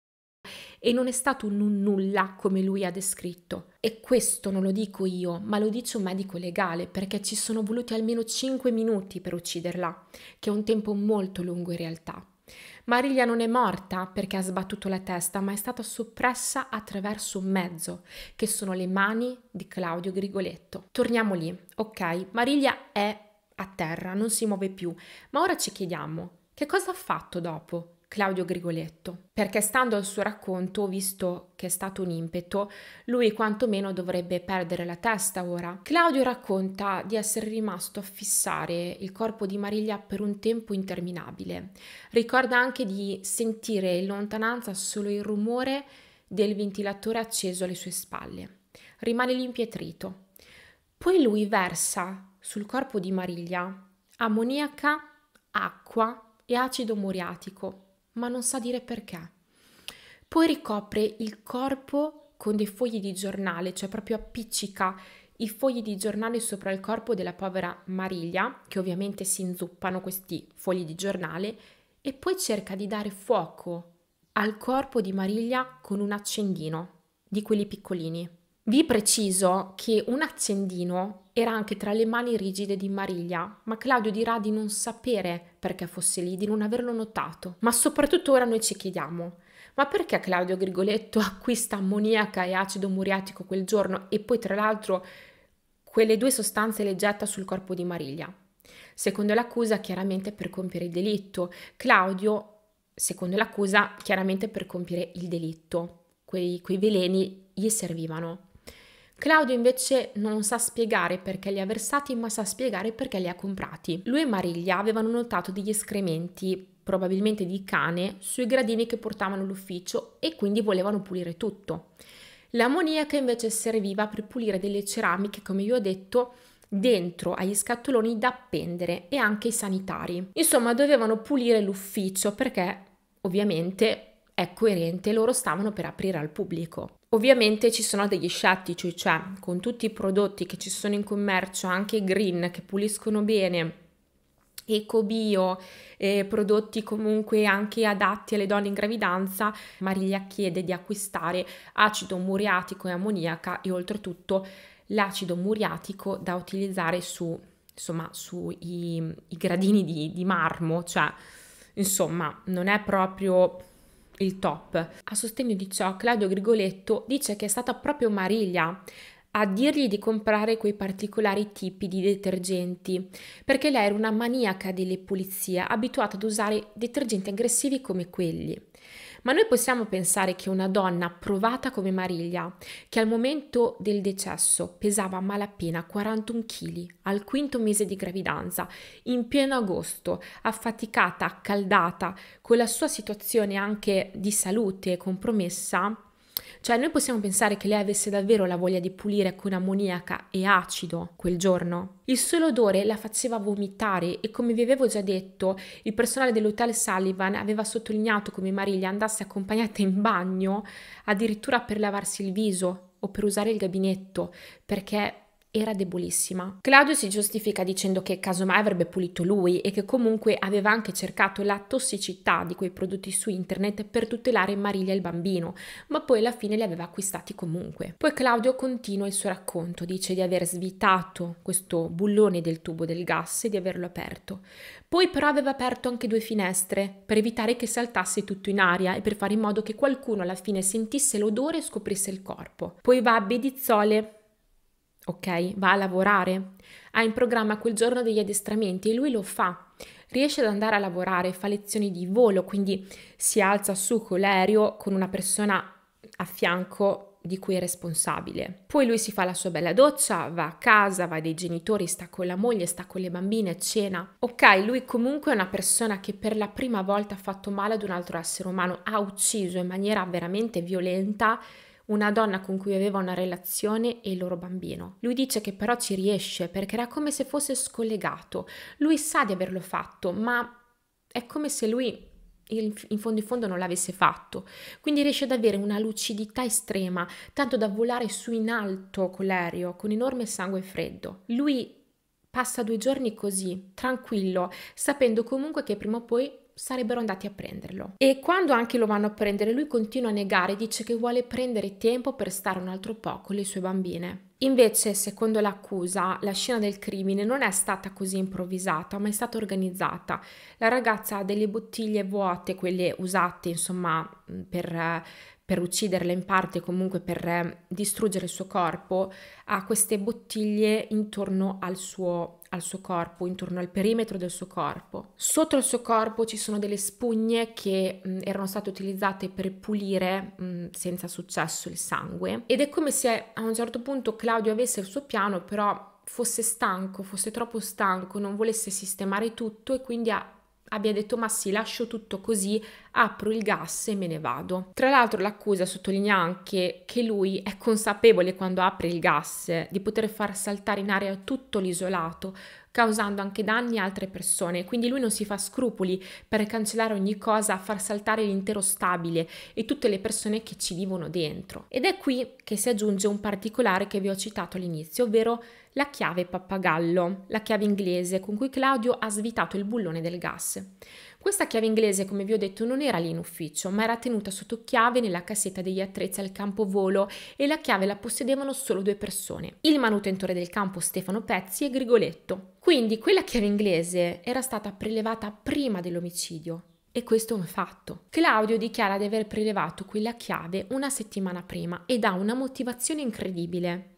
e non è stato un nulla come lui ha descritto. E questo non lo dico io, ma lo dice un medico legale perché ci sono voluti almeno 5 minuti per ucciderla, che è un tempo molto lungo in realtà. Mariglia non è morta perché ha sbattuto la testa, ma è stata soppressa attraverso un mezzo, che sono le mani di Claudio Grigoletto. Torniamo lì, ok, Mariglia è a terra, non si muove più, ma ora ci chiediamo che cosa ha fatto dopo? Claudio Grigoletto, perché stando al suo racconto, visto che è stato un impeto, lui quantomeno dovrebbe perdere la testa ora. Claudio racconta di essere rimasto a fissare il corpo di Mariglia per un tempo interminabile. Ricorda anche di sentire in lontananza solo il rumore del ventilatore acceso alle sue spalle. Rimane lì impietrito. Poi lui versa sul corpo di Mariglia ammoniaca, acqua e acido muriatico ma non sa dire perché. Poi ricopre il corpo con dei fogli di giornale, cioè proprio appiccica i fogli di giornale sopra il corpo della povera Mariglia, che ovviamente si inzuppano questi fogli di giornale, e poi cerca di dare fuoco al corpo di Mariglia con un accendino, di quelli piccolini. Vi preciso che un accendino era anche tra le mani rigide di Mariglia, ma Claudio dirà di non sapere perché fosse lì, di non averlo notato. Ma soprattutto ora noi ci chiediamo, ma perché Claudio Grigoletto (laughs) acquista ammoniaca e acido muriatico quel giorno e poi tra l'altro quelle due sostanze le getta sul corpo di Mariglia? Secondo l'accusa chiaramente per compiere il delitto. Claudio, secondo l'accusa, chiaramente per compiere il delitto. Quei, quei veleni gli servivano. Claudio invece non sa spiegare perché li ha versati, ma sa spiegare perché li ha comprati. Lui e Mariglia avevano notato degli escrementi probabilmente di cane, sui gradini che portavano l'ufficio e quindi volevano pulire tutto. L'ammoniaca invece serviva per pulire delle ceramiche, come vi ho detto, dentro agli scatoloni da appendere e anche i sanitari. Insomma, dovevano pulire l'ufficio perché ovviamente è coerente, loro stavano per aprire al pubblico. Ovviamente ci sono degli sciatti, cioè, cioè con tutti i prodotti che ci sono in commercio, anche green, che puliscono bene, eco bio, eh, prodotti comunque anche adatti alle donne in gravidanza, Mariglia chiede di acquistare acido muriatico e ammoniaca e oltretutto l'acido muriatico da utilizzare su, insomma, sui gradini di, di marmo, cioè insomma non è proprio il top. A sostegno di ciò, Claudio Grigoletto dice che è stata proprio Mariglia a dirgli di comprare quei particolari tipi di detergenti, perché lei era una maniaca delle pulizie, abituata ad usare detergenti aggressivi come quelli. Ma noi possiamo pensare che una donna provata come Mariglia, che al momento del decesso pesava a malapena 41 kg al quinto mese di gravidanza, in pieno agosto, affaticata, accaldata, con la sua situazione anche di salute compromessa, cioè noi possiamo pensare che lei avesse davvero la voglia di pulire con ammoniaca e acido quel giorno? Il solo odore la faceva vomitare e come vi avevo già detto, il personale dell'hotel Sullivan aveva sottolineato come Mariglia andasse accompagnata in bagno addirittura per lavarsi il viso o per usare il gabinetto, perché era debolissima. Claudio si giustifica dicendo che casomai avrebbe pulito lui e che comunque aveva anche cercato la tossicità di quei prodotti su internet per tutelare Marilia e il bambino, ma poi alla fine li aveva acquistati comunque. Poi Claudio continua il suo racconto, dice di aver svitato questo bullone del tubo del gas e di averlo aperto. Poi però aveva aperto anche due finestre per evitare che saltasse tutto in aria e per fare in modo che qualcuno alla fine sentisse l'odore e scoprisse il corpo. Poi va a Bedizzole ok? Va a lavorare, ha in programma quel giorno degli addestramenti e lui lo fa. Riesce ad andare a lavorare, fa lezioni di volo, quindi si alza su con l'aereo con una persona a fianco di cui è responsabile. Poi lui si fa la sua bella doccia, va a casa, va dai genitori, sta con la moglie, sta con le bambine, cena. Ok, lui comunque è una persona che per la prima volta ha fatto male ad un altro essere umano, ha ucciso in maniera veramente violenta una donna con cui aveva una relazione e il loro bambino. Lui dice che però ci riesce perché era come se fosse scollegato. Lui sa di averlo fatto, ma è come se lui in fondo in fondo non l'avesse fatto. Quindi riesce ad avere una lucidità estrema, tanto da volare su in alto con l'aereo, con enorme sangue freddo. Lui passa due giorni così, tranquillo, sapendo comunque che prima o poi sarebbero andati a prenderlo. E quando anche lo vanno a prendere, lui continua a negare, dice che vuole prendere tempo per stare un altro po' con le sue bambine. Invece, secondo l'accusa, la scena del crimine non è stata così improvvisata, ma è stata organizzata. La ragazza ha delle bottiglie vuote, quelle usate, insomma, mm, per, per ucciderla in parte, comunque per eh, distruggere il suo corpo, ha queste bottiglie intorno al suo al suo corpo, intorno al perimetro del suo corpo. Sotto al suo corpo ci sono delle spugne che mh, erano state utilizzate per pulire mh, senza successo il sangue ed è come se a un certo punto Claudio avesse il suo piano, però fosse stanco, fosse troppo stanco, non volesse sistemare tutto e quindi ha abbia detto ma sì, lascio tutto così apro il gas e me ne vado. Tra l'altro l'accusa sottolinea anche che lui è consapevole quando apre il gas di poter far saltare in aria tutto l'isolato, causando anche danni a altre persone, quindi lui non si fa scrupoli per cancellare ogni cosa, far saltare l'intero stabile e tutte le persone che ci vivono dentro. Ed è qui che si aggiunge un particolare che vi ho citato all'inizio, ovvero la chiave pappagallo, la chiave inglese con cui Claudio ha svitato il bullone del gas. Questa chiave inglese, come vi ho detto, non era lì in ufficio, ma era tenuta sotto chiave nella cassetta degli attrezzi al campo volo e la chiave la possedevano solo due persone, il manutentore del campo Stefano Pezzi e Grigoletto. Quindi quella chiave inglese era stata prelevata prima dell'omicidio, e questo è un fatto. Claudio dichiara di aver prelevato quella chiave una settimana prima ed ha una motivazione incredibile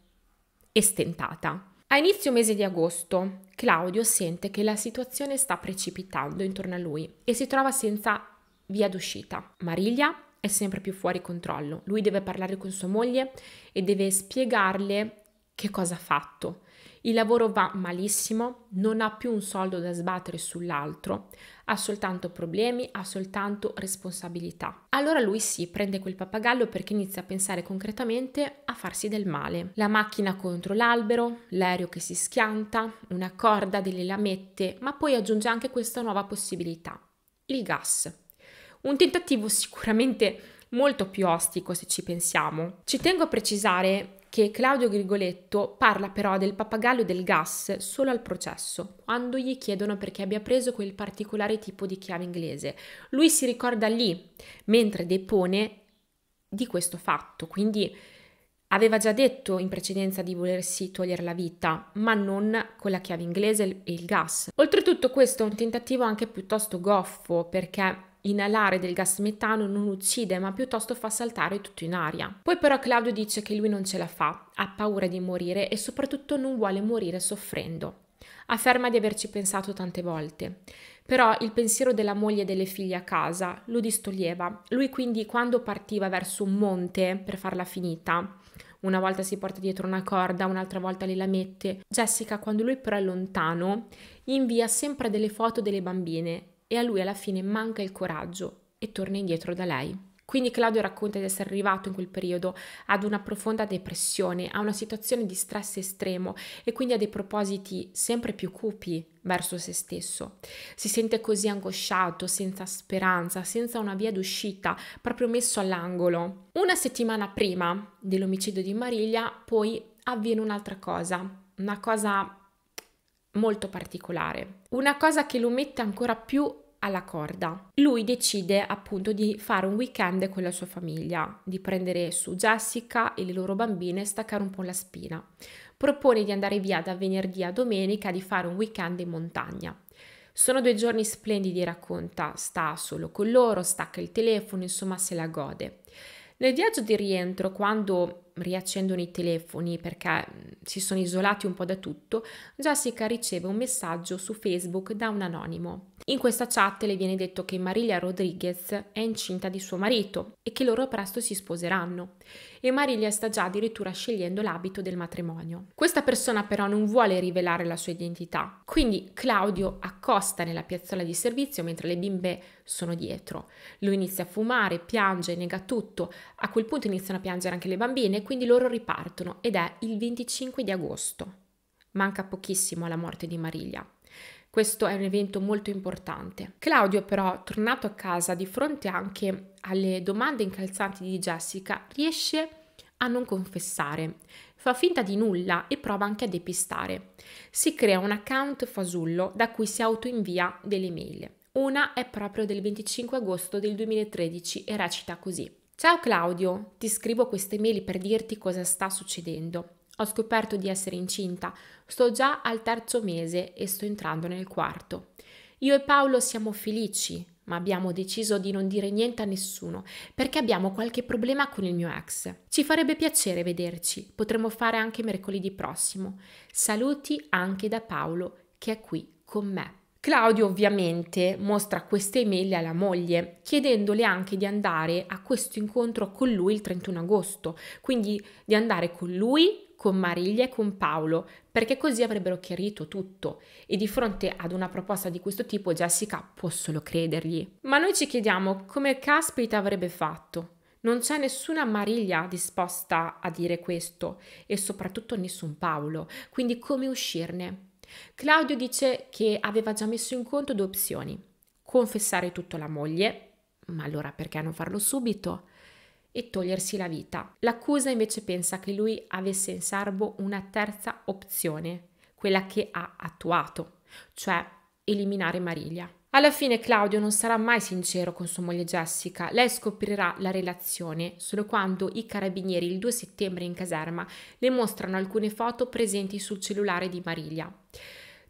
e stentata. A inizio mese di agosto, Claudio sente che la situazione sta precipitando intorno a lui e si trova senza via d'uscita. Mariglia è sempre più fuori controllo. Lui deve parlare con sua moglie e deve spiegarle che cosa ha fatto, il lavoro va malissimo, non ha più un soldo da sbattere sull'altro, ha soltanto problemi, ha soltanto responsabilità. Allora lui si prende quel pappagallo perché inizia a pensare concretamente a farsi del male. La macchina contro l'albero, l'aereo che si schianta, una corda delle lamette, ma poi aggiunge anche questa nuova possibilità, il gas. Un tentativo sicuramente molto più ostico se ci pensiamo. Ci tengo a precisare che Claudio Grigoletto parla però del pappagallo e del gas solo al processo, quando gli chiedono perché abbia preso quel particolare tipo di chiave inglese. Lui si ricorda lì, mentre depone, di questo fatto, quindi aveva già detto in precedenza di volersi togliere la vita, ma non con la chiave inglese e il gas. Oltretutto questo è un tentativo anche piuttosto goffo perché inalare del gas metano non uccide, ma piuttosto fa saltare tutto in aria. Poi però Claudio dice che lui non ce la fa, ha paura di morire e soprattutto non vuole morire soffrendo. Afferma di averci pensato tante volte. Però il pensiero della moglie e delle figlie a casa lo distoglieva. Lui quindi quando partiva verso un monte per farla finita, una volta si porta dietro una corda, un'altra volta le la mette. Jessica, quando lui però è lontano, invia sempre delle foto delle bambine e a lui alla fine manca il coraggio e torna indietro da lei. Quindi Claudio racconta di essere arrivato in quel periodo ad una profonda depressione, a una situazione di stress estremo e quindi a dei propositi sempre più cupi verso se stesso. Si sente così angosciato, senza speranza, senza una via d'uscita, proprio messo all'angolo. Una settimana prima dell'omicidio di Mariglia poi avviene un'altra cosa, una cosa molto particolare, una cosa che lo mette ancora più alla corda. Lui decide appunto di fare un weekend con la sua famiglia, di prendere su Jessica e le loro bambine e staccare un po' la spina. Propone di andare via da venerdì a domenica di fare un weekend in montagna. Sono due giorni splendidi, racconta, sta solo con loro, stacca il telefono, insomma se la gode. Nel viaggio di rientro, quando riaccendono i telefoni perché mm, si sono isolati un po' da tutto, Jessica riceve un messaggio su Facebook da un anonimo. In questa chat le viene detto che Marilia Rodriguez è incinta di suo marito e che loro presto si sposeranno e Marilia sta già addirittura scegliendo l'abito del matrimonio. Questa persona però non vuole rivelare la sua identità, quindi Claudio accosta nella piazzola di servizio mentre le bimbe sono dietro. Lui inizia a fumare, piange, nega tutto. A quel punto iniziano a piangere anche le bambine, quindi loro ripartono ed è il 25 di agosto. Manca pochissimo alla morte di Mariglia. Questo è un evento molto importante. Claudio però, tornato a casa di fronte anche alle domande incalzanti di Jessica, riesce a non confessare, fa finta di nulla e prova anche a depistare. Si crea un account fasullo da cui si autoinvia delle mail. Una è proprio del 25 agosto del 2013 e recita così. Ciao Claudio, ti scrivo queste mail per dirti cosa sta succedendo. Ho scoperto di essere incinta, sto già al terzo mese e sto entrando nel quarto. Io e Paolo siamo felici, ma abbiamo deciso di non dire niente a nessuno perché abbiamo qualche problema con il mio ex. Ci farebbe piacere vederci, potremmo fare anche mercoledì prossimo. Saluti anche da Paolo che è qui con me. Claudio ovviamente mostra queste email alla moglie, chiedendole anche di andare a questo incontro con lui il 31 agosto, quindi di andare con lui con Mariglia e con Paolo, perché così avrebbero chiarito tutto e di fronte ad una proposta di questo tipo Jessica può solo credergli. Ma noi ci chiediamo come caspita avrebbe fatto. Non c'è nessuna Mariglia disposta a dire questo e soprattutto nessun Paolo, quindi come uscirne? Claudio dice che aveva già messo in conto due opzioni, confessare tutto alla moglie, ma allora perché non farlo subito? e togliersi la vita. L'accusa invece pensa che lui avesse in serbo una terza opzione, quella che ha attuato, cioè eliminare Mariglia. Alla fine Claudio non sarà mai sincero con sua moglie Jessica, lei scoprirà la relazione solo quando i carabinieri il 2 settembre in caserma le mostrano alcune foto presenti sul cellulare di Mariglia.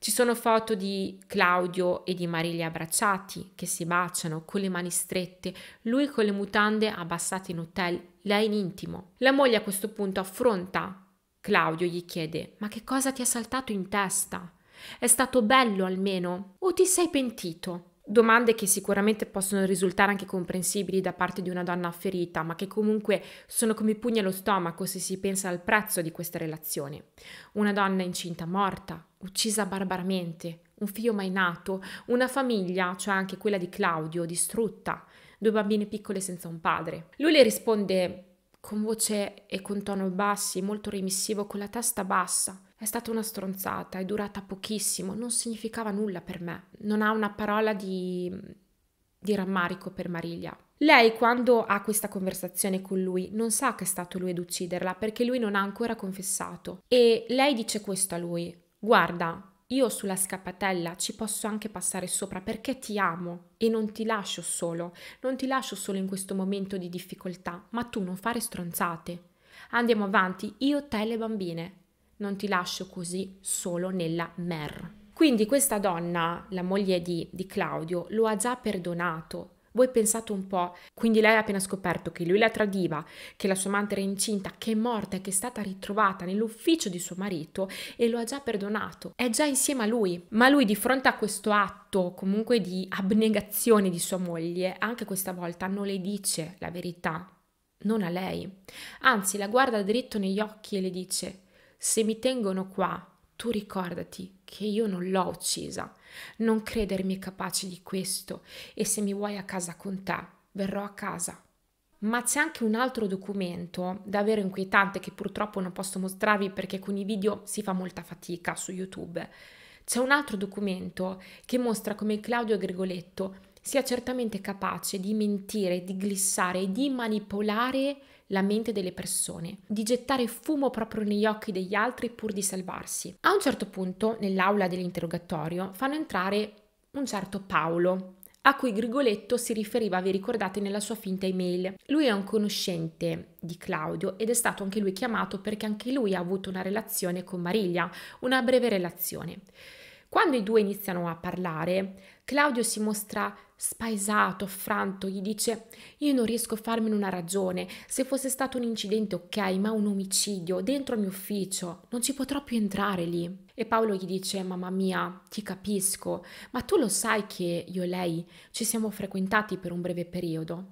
Ci sono foto di Claudio e di Marilia abbracciati, che si baciano con le mani strette, lui con le mutande abbassate in hotel, lei in intimo. La moglie a questo punto affronta Claudio e gli chiede: Ma che cosa ti è saltato in testa? È stato bello almeno? O ti sei pentito? Domande che sicuramente possono risultare anche comprensibili da parte di una donna ferita, ma che comunque sono come pugni allo stomaco se si pensa al prezzo di questa relazione. Una donna incinta morta, uccisa barbaramente, un figlio mai nato, una famiglia, cioè anche quella di Claudio, distrutta, due bambine piccole senza un padre. Lui le risponde con voce e con tono bassi, molto remissivo, con la testa bassa. È stata una stronzata, è durata pochissimo, non significava nulla per me. Non ha una parola di, di rammarico per Mariglia. Lei, quando ha questa conversazione con lui, non sa che è stato lui ad ucciderla perché lui non ha ancora confessato. E lei dice questo a lui: Guarda, io sulla scappatella ci posso anche passare sopra perché ti amo e non ti lascio solo, non ti lascio solo in questo momento di difficoltà, ma tu non fare stronzate. Andiamo avanti, io, te e le bambine non ti lascio così solo nella mer. Quindi questa donna, la moglie di, di Claudio, lo ha già perdonato. Voi pensate un po', quindi lei ha appena scoperto che lui la tradiva, che la sua amante era incinta, che è morta e che è stata ritrovata nell'ufficio di suo marito e lo ha già perdonato. È già insieme a lui, ma lui di fronte a questo atto comunque di abnegazione di sua moglie, anche questa volta non le dice la verità, non a lei. Anzi, la guarda dritto negli occhi e le dice se mi tengono qua, tu ricordati che io non l'ho uccisa, non credermi capace di questo e se mi vuoi a casa con te, verrò a casa. Ma c'è anche un altro documento davvero inquietante che purtroppo non posso mostrarvi perché con i video si fa molta fatica su YouTube. C'è un altro documento che mostra come Claudio Gregoletto sia certamente capace di mentire, di glissare di manipolare la mente delle persone, di gettare fumo proprio negli occhi degli altri pur di salvarsi. A un certo punto, nell'aula dell'interrogatorio, fanno entrare un certo Paolo, a cui Grigoletto si riferiva, vi ricordate, nella sua finta email. Lui è un conoscente di Claudio ed è stato anche lui chiamato perché anche lui ha avuto una relazione con Mariglia, una breve relazione. Quando i due iniziano a parlare, Claudio si mostra spaesato, affranto, gli dice io non riesco a farmene una ragione, se fosse stato un incidente ok, ma un omicidio dentro il mio ufficio, non ci potrò più entrare lì. E Paolo gli dice mamma mia, ti capisco, ma tu lo sai che io e lei ci siamo frequentati per un breve periodo.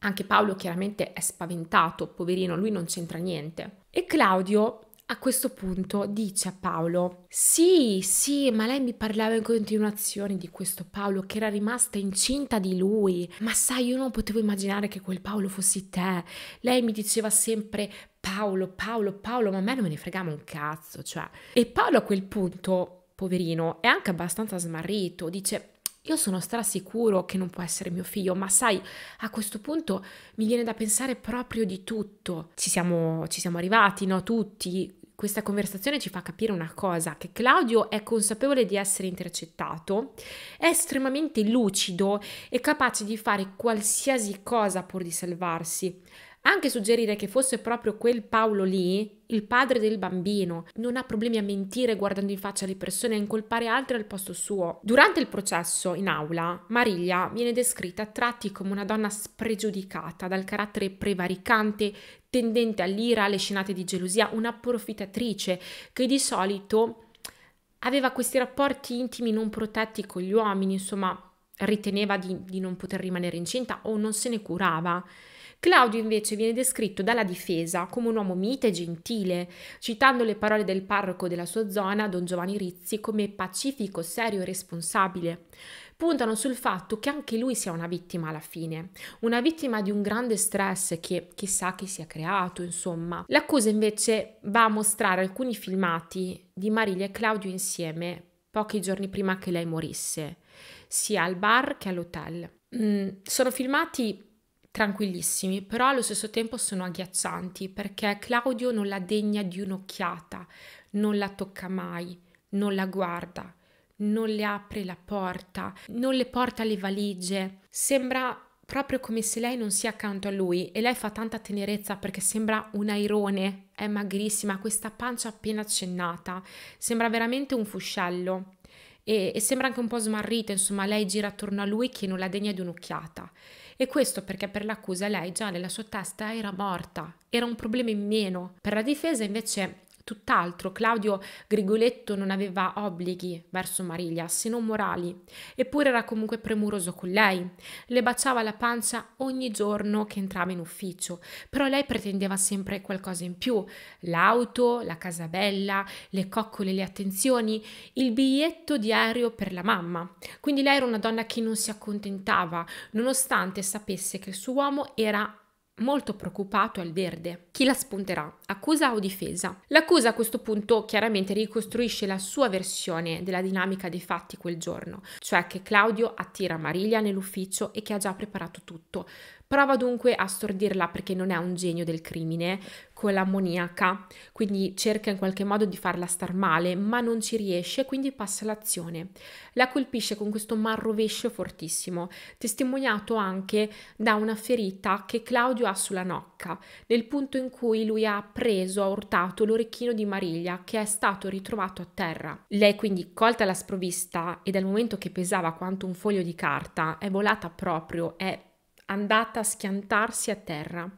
Anche Paolo chiaramente è spaventato, poverino, lui non c'entra niente. E Claudio a questo punto dice a Paolo, sì, sì, ma lei mi parlava in continuazione di questo Paolo che era rimasta incinta di lui, ma sai, io non potevo immaginare che quel Paolo fossi te. Lei mi diceva sempre Paolo, Paolo, Paolo, ma a me non me ne fregava un cazzo, cioè. E Paolo a quel punto, poverino, è anche abbastanza smarrito, dice io sono strasicuro che non può essere mio figlio, ma sai, a questo punto mi viene da pensare proprio di tutto. Ci siamo, ci siamo arrivati, no? Tutti questa conversazione ci fa capire una cosa, che Claudio è consapevole di essere intercettato, è estremamente lucido e capace di fare qualsiasi cosa pur di salvarsi. Anche suggerire che fosse proprio quel Paolo lì, il padre del bambino, non ha problemi a mentire guardando in faccia le persone e a incolpare altri al posto suo. Durante il processo in aula, Mariglia viene descritta a tratti come una donna spregiudicata dal carattere prevaricante, tendente all'ira, alle scenate di gelosia, una approfittatrice che di solito aveva questi rapporti intimi non protetti con gli uomini, insomma, riteneva di, di non poter rimanere incinta o non se ne curava. Claudio invece viene descritto dalla difesa come un uomo mite e gentile, citando le parole del parroco della sua zona, don Giovanni Rizzi, come pacifico, serio e responsabile. Puntano sul fatto che anche lui sia una vittima alla fine, una vittima di un grande stress che chissà che si è creato, insomma. L'accusa invece va a mostrare alcuni filmati di Marilia e Claudio insieme pochi giorni prima che lei morisse, sia al bar che all'hotel. Mm, sono filmati tranquillissimi, però allo stesso tempo sono agghiaccianti perché Claudio non la degna di un'occhiata, non la tocca mai, non la guarda, non le apre la porta, non le porta le valigie. Sembra proprio come se lei non sia accanto a lui e lei fa tanta tenerezza perché sembra un airone, è magrissima, questa pancia appena accennata, sembra veramente un fuscello. E, sembra anche un po' smarrita, insomma, lei gira attorno a lui che non la degna di un'occhiata. E questo perché per l'accusa lei già nella sua testa era morta, era un problema in meno. Per la difesa invece Tutt'altro, Claudio Grigoletto non aveva obblighi verso Mariglia, se non morali, eppure era comunque premuroso con lei. Le baciava la pancia ogni giorno che entrava in ufficio, però lei pretendeva sempre qualcosa in più: l'auto, la casa bella, le coccole, le attenzioni, il biglietto di aereo per la mamma. Quindi lei era una donna che non si accontentava, nonostante sapesse che il suo uomo era molto preoccupato al verde. Chi la spunterà? Accusa o difesa? L'accusa a questo punto chiaramente ricostruisce la sua versione della dinamica dei fatti quel giorno, cioè che Claudio attira Mariglia nell'ufficio e che ha già preparato tutto, Prova dunque a stordirla perché non è un genio del crimine con l'ammoniaca, quindi cerca in qualche modo di farla star male, ma non ci riesce, quindi passa l'azione. La colpisce con questo marrovescio fortissimo, testimoniato anche da una ferita che Claudio ha sulla nocca, nel punto in cui lui ha preso, ha urtato l'orecchino di Mariglia che è stato ritrovato a terra. Lei quindi, colta alla sprovvista e dal momento che pesava quanto un foglio di carta, è volata proprio, è andata a schiantarsi a terra.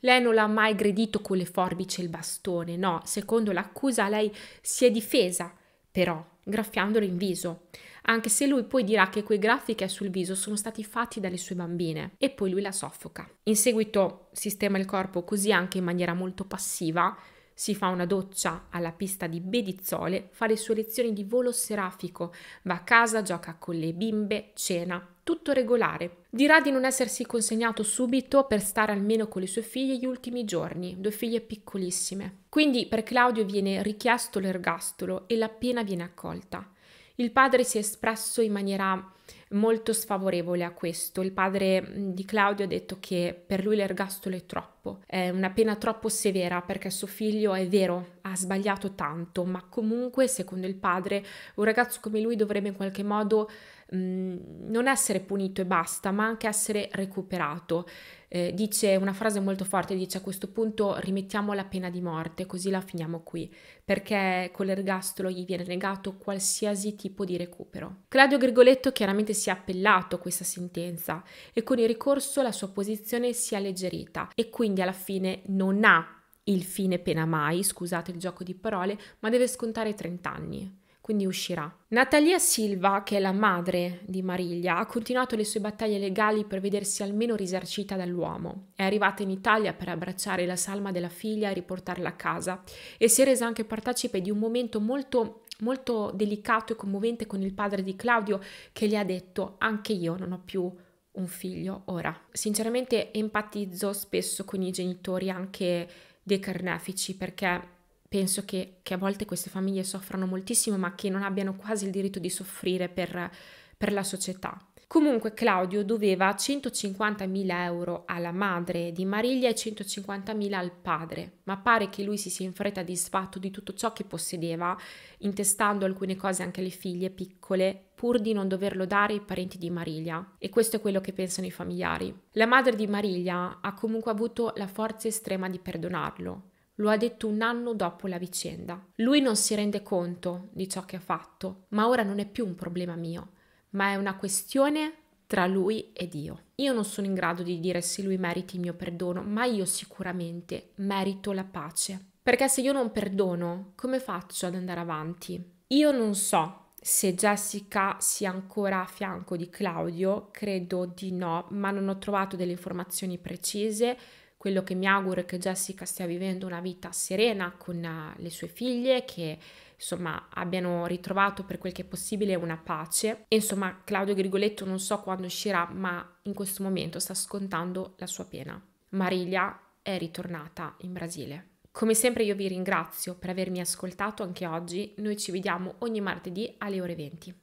Lei non l'ha mai aggredito con le forbici e il bastone, no, secondo l'accusa lei si è difesa, però, graffiandolo in viso, anche se lui poi dirà che quei graffi che ha sul viso sono stati fatti dalle sue bambine e poi lui la soffoca. In seguito sistema il corpo così anche in maniera molto passiva, si fa una doccia alla pista di Bedizzole, fa le sue lezioni di volo serafico, va a casa, gioca con le bimbe, cena, tutto regolare. Dirà di non essersi consegnato subito per stare almeno con le sue figlie gli ultimi giorni, due figlie piccolissime. Quindi per Claudio viene richiesto l'ergastolo e la pena viene accolta. Il padre si è espresso in maniera molto sfavorevole a questo. Il padre mm, di Claudio ha detto che per lui l'ergastolo è troppo, è una pena troppo severa perché suo figlio è vero, ha sbagliato tanto, ma comunque secondo il padre un ragazzo come lui dovrebbe in qualche modo non essere punito e basta, ma anche essere recuperato. Eh, dice una frase molto forte, dice a questo punto rimettiamo la pena di morte, così la finiamo qui, perché con l'ergastolo gli viene negato qualsiasi tipo di recupero. Claudio Gregoletto chiaramente si è appellato a questa sentenza e con il ricorso la sua posizione si è alleggerita e quindi alla fine non ha il fine pena mai, scusate il gioco di parole, ma deve scontare 30 anni quindi uscirà. Natalia Silva, che è la madre di Mariglia, ha continuato le sue battaglie legali per vedersi almeno risarcita dall'uomo. È arrivata in Italia per abbracciare la salma della figlia e riportarla a casa e si è resa anche partecipe di un momento molto molto delicato e commovente con il padre di Claudio che le ha detto anche io non ho più un figlio ora. Sinceramente empatizzo spesso con i genitori anche dei carnefici perché penso che, che, a volte queste famiglie soffrano moltissimo, ma che non abbiano quasi il diritto di soffrire per, per la società. Comunque Claudio doveva 150.000 euro alla madre di Mariglia e 150.000 al padre, ma pare che lui si sia in fretta disfatto di tutto ciò che possedeva, intestando alcune cose anche alle figlie piccole, pur di non doverlo dare ai parenti di Mariglia. E questo è quello che pensano i familiari. La madre di Mariglia ha comunque avuto la forza estrema di perdonarlo, lo ha detto un anno dopo la vicenda. Lui non si rende conto di ciò che ha fatto, ma ora non è più un problema mio, ma è una questione tra lui ed io. Io non sono in grado di dire se lui meriti il mio perdono, ma io sicuramente merito la pace. Perché se io non perdono, come faccio ad andare avanti? Io non so se Jessica sia ancora a fianco di Claudio, credo di no, ma non ho trovato delle informazioni precise quello che mi auguro è che Jessica stia vivendo una vita serena con eh, le sue figlie, che insomma abbiano ritrovato per quel che è possibile una pace. E, insomma, Claudio Grigoletto non so quando uscirà, ma in questo momento sta scontando la sua pena. Marilia è ritornata in Brasile. Come sempre io vi ringrazio per avermi ascoltato anche oggi, noi ci vediamo ogni martedì alle ore 20.